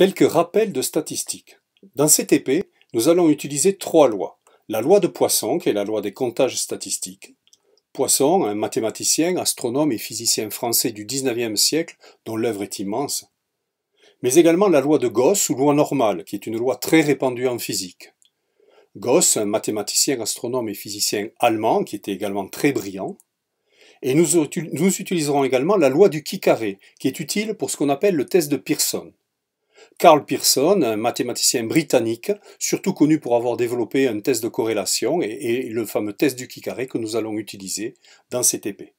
Quelques rappels de statistiques. Dans cette épée, nous allons utiliser trois lois. La loi de Poisson, qui est la loi des comptages statistiques. Poisson, un mathématicien, astronome et physicien français du XIXe siècle, dont l'œuvre est immense. Mais également la loi de Gauss ou loi normale, qui est une loi très répandue en physique. Gauss, un mathématicien, astronome et physicien allemand, qui était également très brillant. Et nous, utiliserons également la loi du qui carré, qui est utile pour ce qu'on appelle le test de Pearson. Carl Pearson, un mathématicien britannique, surtout connu pour avoir développé un test de corrélation et, le fameux test du Qui carré que nous allons utiliser dans cette épée.